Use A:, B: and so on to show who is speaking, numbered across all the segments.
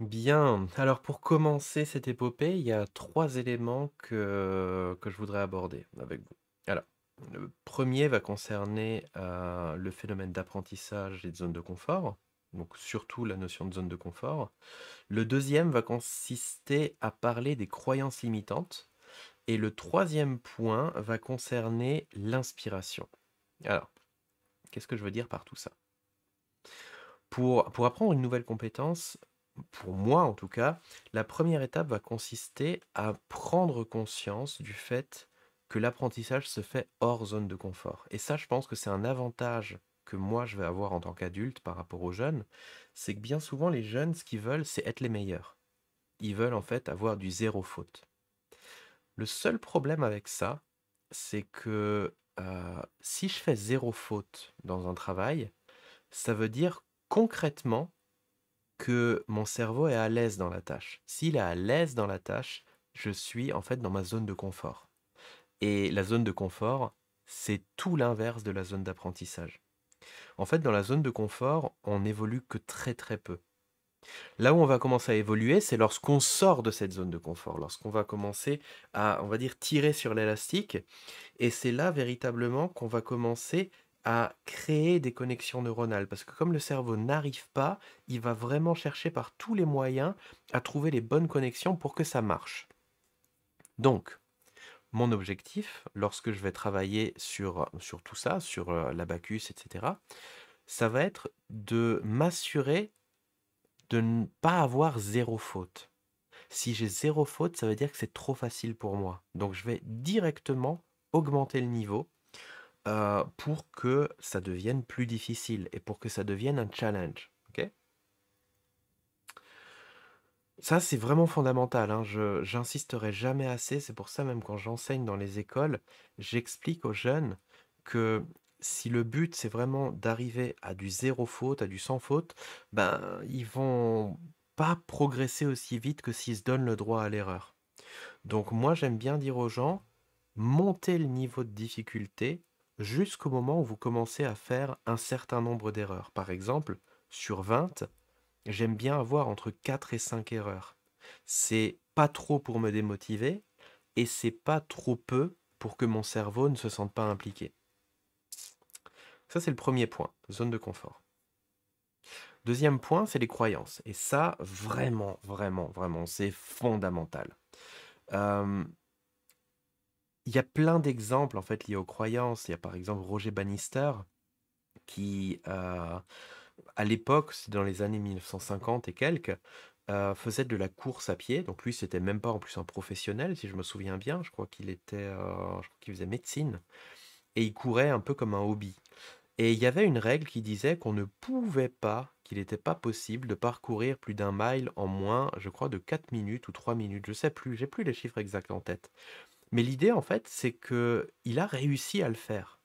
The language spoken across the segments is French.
A: Bien. Alors pour commencer cette épopée, il y a trois éléments que que je voudrais aborder avec vous. Alors, le premier va concerner, euh, le phénomène d'apprentissage et de zone de confort, donc surtout la notion de zone de confort. Le deuxième va consister à parler des croyances limitantes et le troisième point va concerner l'inspiration. Alors, qu'est-ce que je veux dire par tout ça? Pour pour apprendre une nouvelle compétence, pour moi en tout cas, la première étape va consister à prendre conscience du fait que l'apprentissage se fait hors zone de confort. Et ça, je pense que c'est un avantage que moi je vais avoir en tant qu'adulte par rapport aux jeunes, c'est que bien souvent les jeunes, ce qu'ils veulent, c'est être les meilleurs. Ils veulent en fait avoir du zéro faute. Le seul problème avec ça, c'est que euh, si je fais zéro faute dans un travail, ça veut dire concrètement que mon cerveau est à l'aise dans la tâche. S'il est à l'aise dans la tâche, je suis en fait dans ma zone de confort. Et la zone de confort, c'est tout l'inverse de la zone d'apprentissage. En fait, dans la zone de confort, on n'évolue que très très peu. Là où on va commencer à évoluer, c'est lorsqu'on sort de cette zone de confort, lorsqu'on va commencer à, on va dire, tirer sur l'élastique. Et c'est là véritablement qu'on va commencer à créer des connexions neuronales. Parce que comme le cerveau n'arrive pas, il va vraiment chercher par tous les moyens à trouver les bonnes connexions pour que ça marche. Donc, mon objectif, lorsque je vais travailler sur, tout ça, sur euh, l'abacus, etc., ça va être de m'assurer de ne pas avoir zéro faute. Si j'ai zéro faute, ça veut dire que c'est trop facile pour moi. Donc je vais directement augmenter le niveau euh, pour que ça devienne plus difficile et pour que ça devienne un challenge. ça, c'est vraiment fondamental. Hein. Je j'insisterai jamais assez. C'est pour ça même quand j'enseigne dans les écoles, j'explique aux jeunes que si le but c'est vraiment d'arriver à du zéro faute, à du sans faute, ben ils vont pas progresser aussi vite que s'ils se donnent le droit à l'erreur. Donc moi, j'aime bien dire aux gens, montez le niveau de difficulté jusqu'au moment où vous commencez à faire un certain nombre d'erreurs. Par exemple, sur 20, j'aime bien avoir entre 4 et 5 erreurs. C'est pas trop pour me démotiver et c'est pas trop peu pour que mon cerveau ne se sente pas impliqué. Ça, c'est le premier point, zone de confort. Deuxième point, c'est les croyances. Et ça, vraiment, vraiment, vraiment, c'est fondamental il y a plein d'exemples en fait liés aux croyances. Il y a par exemple Roger Bannister qui, euh, à l'époque, c'est dans les années 1950 et quelques, euh, faisait de la course à pied. Donc lui, c'était même pas en plus un professionnel, si je me souviens bien. Je crois qu'il était, euh, qu'il faisait médecine et il courait un peu comme un hobby. Et il y avait une règle qui disait qu'on ne pouvait pas, qu'il n'était pas possible de parcourir plus d'un mile en moins, je crois, de 4 minutes ou 3 minutes, je sais plus, j'ai plus les chiffres exacts en tête. Mais l'idée, en fait, c'est que il a réussi à le faire.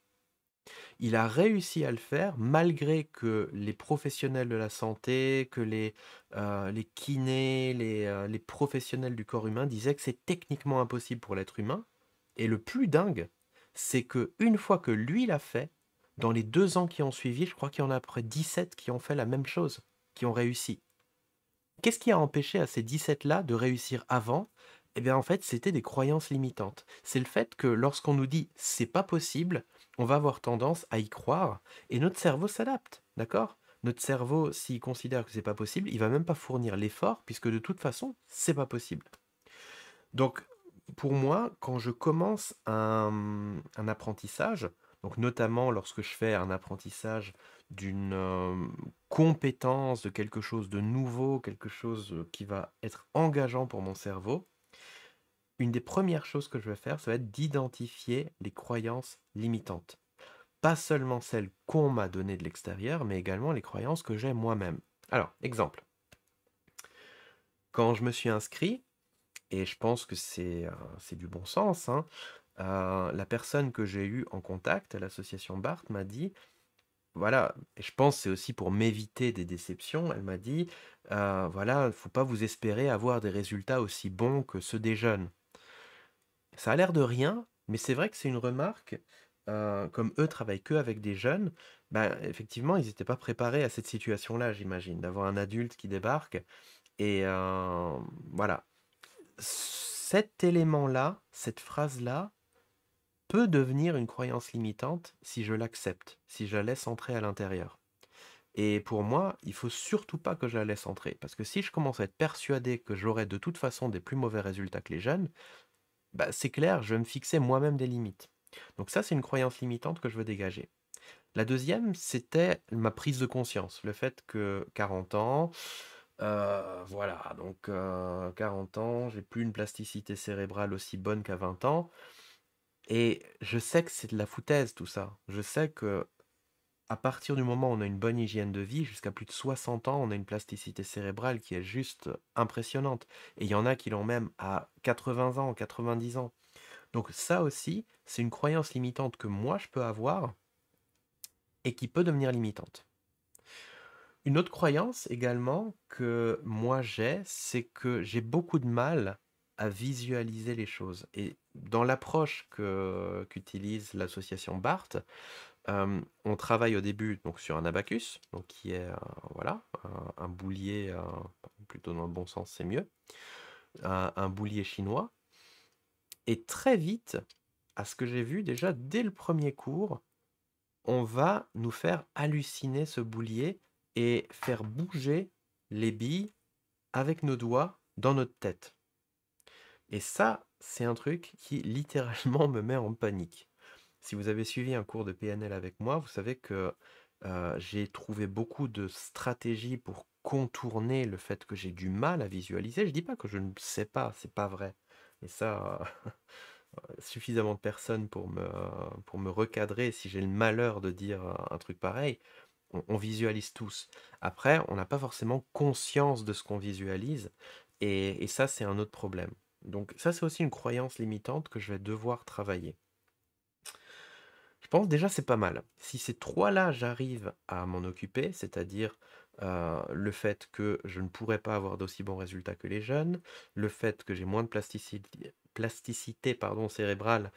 A: Il a réussi à le faire malgré que les professionnels de la santé, que les, euh, kinés, euh, les, professionnels du corps humain disaient que c'est techniquement impossible pour l'être humain. Et le plus dingue, c'est que une fois que lui l'a fait, dans les deux ans qui ont suivi, je crois qu'il y en a près 17 qui ont fait la même chose, qui ont réussi. Qu'est-ce qui a empêché à ces 17-là de réussir avant eh bien en fait, c'était des croyances limitantes. C'est le fait que lorsqu'on nous dit c'est pas possible, on va avoir tendance à y croire et notre cerveau s'adapte, d'accord Notre cerveau, s'il considère que c'est pas possible, il va même pas fournir l'effort puisque de toute façon, c'est pas possible. Donc pour moi, quand je commence un, apprentissage, donc notamment lorsque je fais un apprentissage d'une euh, compétence, de quelque chose de nouveau, quelque chose euh, qui va être engageant pour mon cerveau, une des premières choses que je vais faire, ça va être d'identifier les croyances limitantes. Pas seulement celles qu'on m'a données de l'extérieur, mais également les croyances que j'ai moi-même. Alors, exemple. Quand je me suis inscrit, et je pense que c'est euh, du bon sens, hein, euh, la personne que j'ai eue en contact à l'association Barthes m'a dit, voilà, et je pense c'est aussi pour m'éviter des déceptions, elle m'a dit, euh, voilà, il ne faut pas vous espérer avoir des résultats aussi bons que ceux des jeunes. Ça a l'air de rien, mais c'est vrai que c'est une remarque. comme eux travaillent qu'avec des jeunes, bah, effectivement, ils n'étaient pas préparés à cette situation-là, j'imagine, d'avoir un adulte qui débarque. Et voilà. Cet élément-là, cette phrase-là, peut devenir une croyance limitante si je l'accepte, si je la laisse entrer à l'intérieur. Et pour moi, il faut surtout pas que je la laisse entrer, parce que si je commence à être persuadé que j'aurai de toute façon des plus mauvais résultats que les jeunes, bah, c'est clair, je vais me fixer moi-même des limites. Donc ça, c'est une croyance limitante que je veux dégager. La deuxième, c'était ma prise de conscience, le fait que 40 ans, euh, voilà, donc 40 euh, ans, j'ai plus une plasticité cérébrale aussi bonne qu'à 20 ans. Et je sais que c'est de la foutaise tout ça. Je sais que à partir du moment où on a une bonne hygiène de vie, jusqu'à plus de 60 ans, on a une plasticité cérébrale qui est juste impressionnante. Et il y en a qui l'ont même à 80 ans, 90 ans. Donc ça aussi, c'est une croyance limitante que moi je peux avoir et qui peut devenir limitante. Une autre croyance également que moi j'ai, c'est que j'ai beaucoup de mal à visualiser les choses. Et dans l'approche qu'utilise l'association BART, on travaille au début donc sur un abacus, donc qui est euh, voilà un, boulier euh, plutôt dans le bon sens, c'est mieux, un, boulier chinois. Et très vite, à ce que j'ai vu déjà dès le premier cours, on va nous faire halluciner ce boulier et faire bouger les billes avec nos doigts dans notre tête. Et ça, c'est un truc qui littéralement me met en panique. Si vous avez suivi un cours de PNL avec moi, vous savez que j'ai trouvé beaucoup de stratégies pour contourner le fait que j'ai du mal à visualiser. Je ne dis pas que je ne sais pas, c'est pas vrai. Et ça, suffisamment de personnes pour me, pour me recadrer si j'ai le malheur de dire un truc pareil. On, visualise tous. Après, on n'a pas forcément conscience de ce qu'on visualise. et ça, c'est un autre problème. Donc ça, c'est aussi une croyance limitante que je vais devoir travailler. Je pense déjà c'est pas mal. Si ces trois-là, j'arrive à m'en occuper, c'est-à-dire le fait que je ne pourrais pas avoir d'aussi bons résultats que les jeunes, le fait que j'ai moins de plasticité, pardon, cérébrale,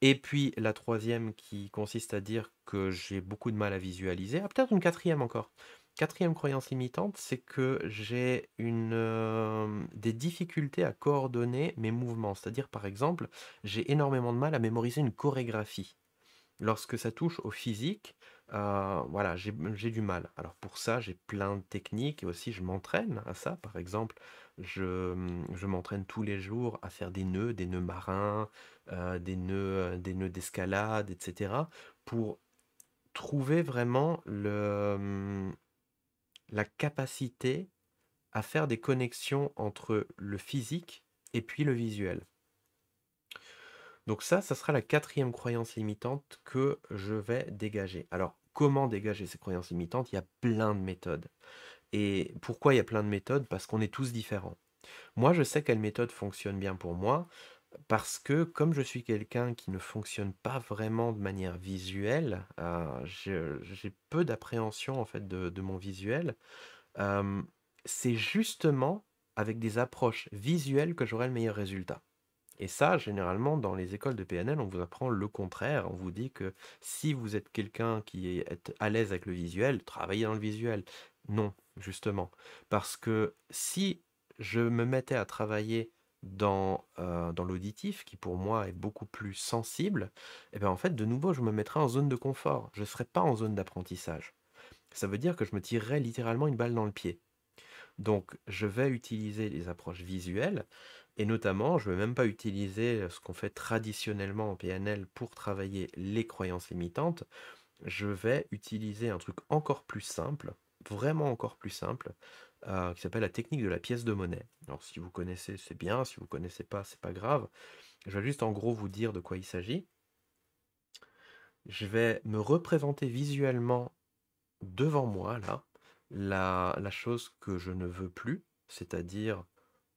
A: et puis la troisième qui consiste à dire que j'ai beaucoup de mal à visualiser, ah, peut-être une quatrième encore. Quatrième croyance limitante, c'est que j'ai une des difficultés à coordonner mes mouvements. C'est-à-dire, par exemple, j'ai énormément de mal à mémoriser une chorégraphie lorsque ça touche au physique, euh, voilà, j'ai du mal. Alors pour ça, j'ai plein de techniques et aussi je m'entraîne à ça. Par exemple, je, mm, m'entraîne tous les jours à faire des nœuds, des nœuds marins, euh, euh, des nœuds d'escalade, etc. pour trouver vraiment le, mm, la capacité à faire des connexions entre le physique et puis le visuel. Donc ça, ça sera la quatrième croyance limitante que je vais dégager. Alors, comment dégager ces croyances limitantes Il y a plein de méthodes. Et pourquoi il y a plein de méthodes Parce qu'on est tous différents. Moi, je sais quelle méthode fonctionne bien pour moi, parce que comme je suis quelqu'un qui ne fonctionne pas vraiment de manière visuelle, euh, j'ai peu d'appréhension en fait de, mon visuel. Euh, c'est justement avec des approches visuelles que j'aurai le meilleur résultat. Et ça, généralement, dans les écoles de PNL, on vous apprend le contraire. On vous dit que si vous êtes quelqu'un qui est à l'aise avec le visuel, travaillez dans le visuel. Non, justement. Parce que si je me mettais à travailler dans, euh, l'auditif, qui pour moi est beaucoup plus sensible, et eh bien en fait, de nouveau, je me mettrais en zone de confort. Je ne serais pas en zone d'apprentissage. Ça veut dire que je me tirerais littéralement une balle dans le pied. Donc, je vais utiliser les approches visuelles et notamment, je ne vais même pas utiliser ce qu'on fait traditionnellement en PNL pour travailler les croyances limitantes. Je vais utiliser un truc encore plus simple, vraiment encore plus simple, qui s'appelle la technique de la pièce de monnaie. Alors si vous connaissez, c'est bien, si vous ne connaissez pas, c'est pas grave. Je vais juste en gros vous dire de quoi il s'agit. Je vais me représenter visuellement devant moi, là, la chose que je ne veux plus, c'est-à-dire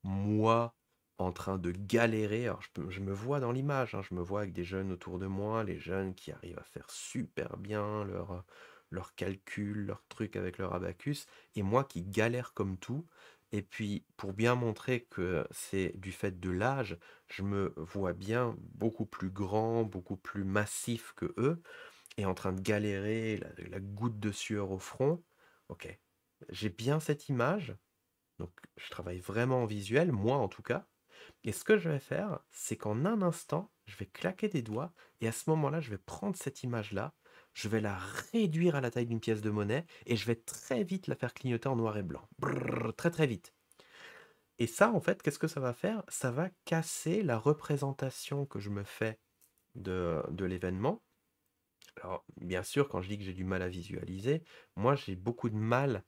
A: moi en train de galérer. Alors je, me vois dans l'image, hein. je me vois avec des jeunes autour de moi, les jeunes qui arrivent à faire super bien leurs leur euh, calculs, leurs trucs avec leur abacus, et moi qui galère comme tout. Et puis, pour bien montrer que c'est du fait de l'âge, je me vois bien beaucoup plus grand, beaucoup plus massif que eux, et en train de galérer, la, la goutte de sueur au front. Ok, j'ai bien cette image, donc je travaille vraiment en visuel, moi en tout cas, et ce que je vais faire, c'est qu'en un instant, je vais claquer des doigts et à ce moment-là, je vais prendre cette image-là, je vais la réduire à la taille d'une pièce de monnaie et je vais très vite la faire clignoter en noir et blanc. très très vite. Et ça, en fait, qu'est-ce que ça va faire Ça va casser la représentation que je me fais de l'événement. Alors, bien sûr, quand je dis que j'ai du mal à visualiser, moi, j'ai beaucoup de mal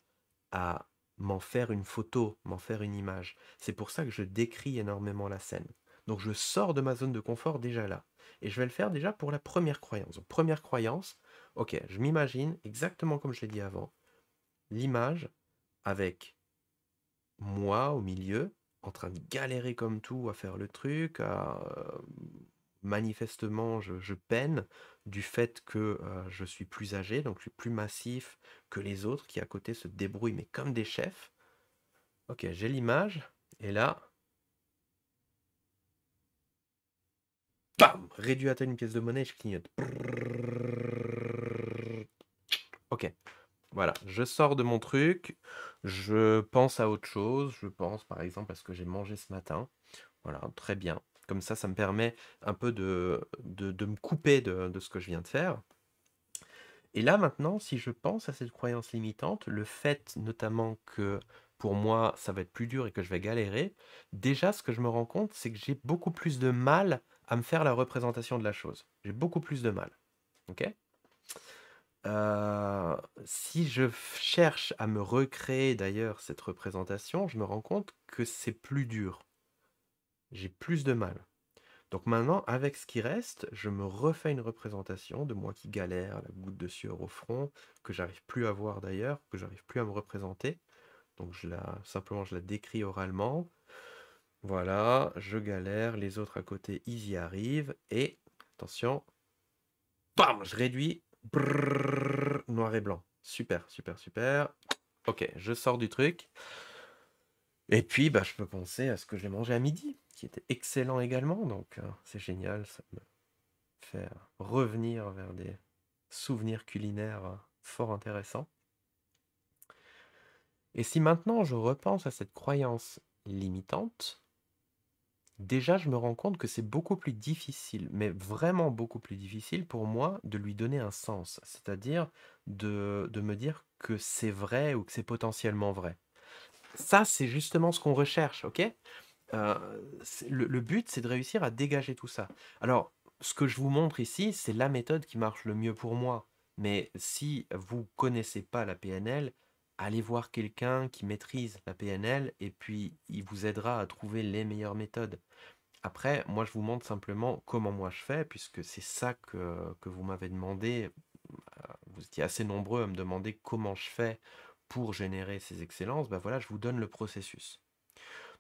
A: à m'en faire une photo, m'en faire une image. C'est pour ça que je décris énormément la scène. Donc je sors de ma zone de confort déjà là. Et je vais le faire déjà pour la première croyance. première croyance, ok, je m'imagine exactement comme je l'ai dit avant, l'image avec moi au milieu, en train de galérer comme tout à faire le truc, euh, manifestement je, je peine, du fait que je suis plus âgé, donc je suis plus massif que les autres qui à côté se débrouillent, mais comme des chefs. Ok, j'ai l'image, et là. Bam Réduit à taille une pièce de monnaie, je clignote. Ok. Voilà, je sors de mon truc, je pense à autre chose, je pense par exemple à ce que j'ai mangé ce matin. Voilà, très bien. Comme ça, ça me permet un peu de, de, me couper de, ce que je viens de faire. Et là maintenant, si je pense à cette croyance limitante, le fait notamment que pour moi, ça va être plus dur et que je vais galérer, déjà ce que je me rends compte, c'est que j'ai beaucoup plus de mal à me faire la représentation de la chose. J'ai beaucoup plus de mal. Ok euh, si je cherche à me recréer d'ailleurs cette représentation, je me rends compte que c'est plus dur j'ai plus de mal. Donc maintenant, avec ce qui reste, je me refais une représentation de moi qui galère, la goutte de sueur au front, que j'arrive plus à voir d'ailleurs, que j'arrive plus à me représenter. Donc je la, simplement, je la décris oralement. Voilà, je galère, les autres à côté, ils y arrivent, et attention, bam, je réduis, noir et blanc. Super, super, super. Ok, je sors du truc. Et puis, bah, je peux penser à ce que j'ai mangé à midi, qui était excellent également. Donc, euh, c'est génial, ça me fait revenir vers des souvenirs culinaires euh, fort intéressants. Et si maintenant je repense à cette croyance limitante, déjà je me rends compte que c'est beaucoup plus difficile, mais vraiment beaucoup plus difficile pour moi de lui donner un sens, c'est-à-dire de me dire que c'est vrai ou que c'est potentiellement vrai ça, c'est justement ce qu'on recherche, ok le, but, c'est de réussir à dégager tout ça. Alors, ce que je vous montre ici, c'est la méthode qui marche le mieux pour moi. Mais si vous connaissez pas la PNL, allez voir quelqu'un qui maîtrise la PNL et puis il vous aidera à trouver les meilleures méthodes. Après, moi, je vous montre simplement comment moi je fais, puisque c'est ça que, que vous m'avez demandé. Vous étiez assez nombreux à me demander comment je fais pour générer ces excellences, ben voilà, je vous donne le processus.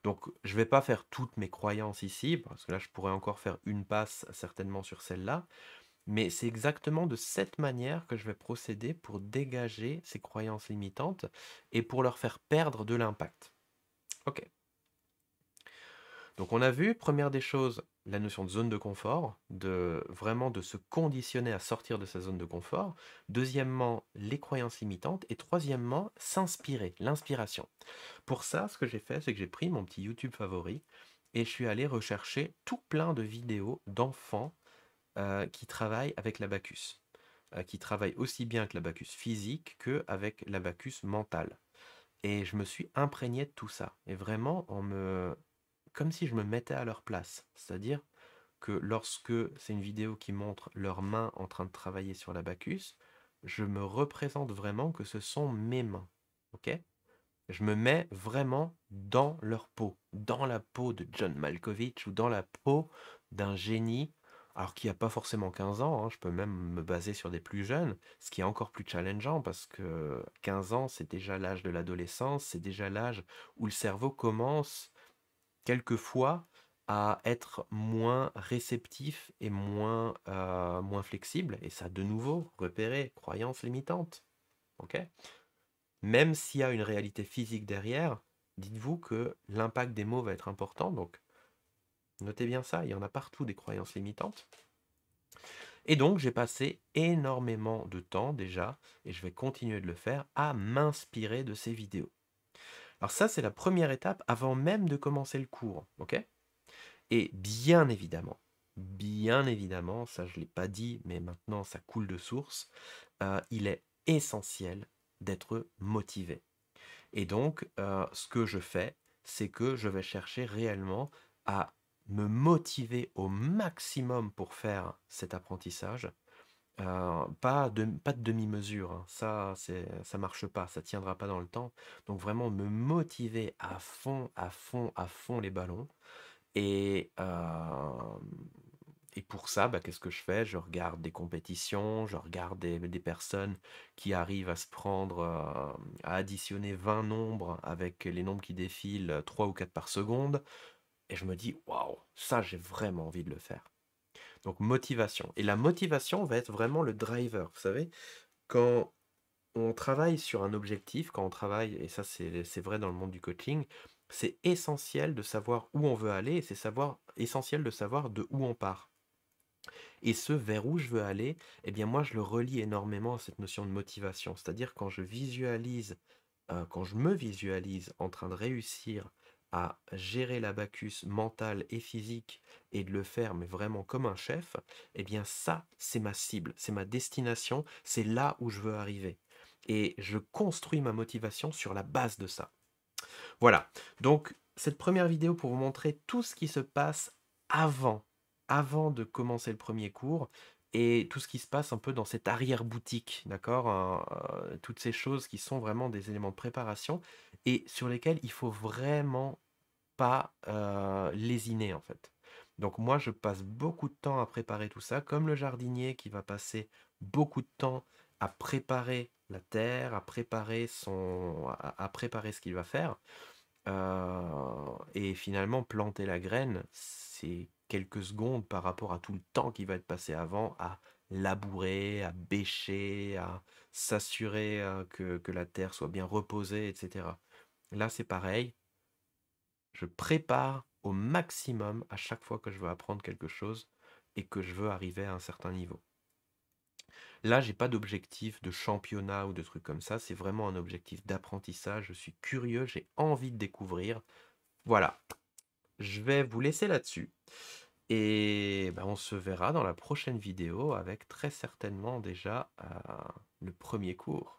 A: Donc, je ne vais pas faire toutes mes croyances ici, parce que là, je pourrais encore faire une passe certainement sur celle-là, mais c'est exactement de cette manière que je vais procéder pour dégager ces croyances limitantes et pour leur faire perdre de l'impact. Ok. Donc, on a vu, première des choses, la notion de zone de confort, de vraiment de se conditionner à sortir de sa zone de confort. Deuxièmement, les croyances limitantes. Et troisièmement, s'inspirer, l'inspiration. Pour ça, ce que j'ai fait, c'est que j'ai pris mon petit YouTube favori et je suis allé rechercher tout plein de vidéos d'enfants euh, qui travaillent avec la Bacchus, euh, qui travaillent aussi bien avec l'abacus physique qu'avec l'abacus mental. Et je me suis imprégné de tout ça. Et vraiment, on me comme si je me mettais à leur place. C'est-à-dire que lorsque c'est une vidéo qui montre leurs mains en train de travailler sur la l'abacus, je me représente vraiment que ce sont mes mains. Ok Je me mets vraiment dans leur peau, dans la peau de John Malkovich ou dans la peau d'un génie, alors qu'il n'y a pas forcément 15 ans. Hein, je peux même me baser sur des plus jeunes, ce qui est encore plus challengeant parce que 15 ans, c'est déjà l'âge de l'adolescence, c'est déjà l'âge où le cerveau commence quelquefois à être moins réceptif et moins, euh, moins flexible. Et ça, de nouveau, repérer, croyances limitantes ok Même s'il y a une réalité physique derrière, dites-vous que l'impact des mots va être important. Donc, notez bien ça, il y en a partout des croyances limitantes. Et donc, j'ai passé énormément de temps déjà, et je vais continuer de le faire, à m'inspirer de ces vidéos. Alors ça, c'est la première étape avant même de commencer le cours, ok Et bien évidemment, bien évidemment, ça je ne l'ai pas dit, mais maintenant ça coule de source, euh, il est essentiel d'être motivé. Et donc, euh, ce que je fais, c'est que je vais chercher réellement à me motiver au maximum pour faire cet apprentissage pas de, pas de demi-mesure, hein. ça c'est ça marche pas, ça tiendra pas dans le temps. Donc vraiment me motiver à fond, à fond, à fond les ballons. Et, et pour ça, bah, qu'est-ce que je fais Je regarde des compétitions, je regarde des, personnes qui arrivent à se prendre, à additionner 20 nombres avec les nombres qui défilent 3 ou 4 par seconde. Et je me dis, waouh, ça j'ai vraiment envie de le faire. Donc motivation. Et la motivation va être vraiment le driver. Vous savez, quand on travaille sur un objectif, quand on travaille, et ça c'est vrai dans le monde du coaching, c'est essentiel de savoir où on veut aller et c'est savoir, essentiel de savoir de où on part. Et ce vers où je veux aller, eh bien moi je le relie énormément à cette notion de motivation. C'est-à-dire quand je visualise, euh, quand je me visualise en train de réussir à gérer l'abacus mental et physique et de le faire, mais vraiment comme un chef, eh bien ça, c'est ma cible, c'est ma destination, c'est là où je veux arriver. Et je construis ma motivation sur la base de ça. Voilà, donc cette première vidéo pour vous montrer tout ce qui se passe avant, avant de commencer le premier cours, et tout ce qui se passe un peu dans cette arrière-boutique, d'accord Toutes ces choses qui sont vraiment des éléments de préparation et sur lesquels il faut vraiment pas euh, lésiner en fait. Donc moi je passe beaucoup de temps à préparer tout ça, comme le jardinier qui va passer beaucoup de temps à préparer la terre, à préparer son, à, préparer ce qu'il va faire. Euh, et finalement planter la graine, c'est quelques secondes par rapport à tout le temps qui va être passé avant à labourer, à bêcher, à s'assurer euh, que, que, la terre soit bien reposée, etc. Là, c'est pareil. Je prépare au maximum à chaque fois que je veux apprendre quelque chose et que je veux arriver à un certain niveau. Là, j'ai pas d'objectif de championnat ou de trucs comme ça. C'est vraiment un objectif d'apprentissage. Je suis curieux, j'ai envie de découvrir. Voilà. Je vais vous laisser là-dessus. Et ben, on se verra dans la prochaine vidéo avec très certainement déjà euh, le premier cours.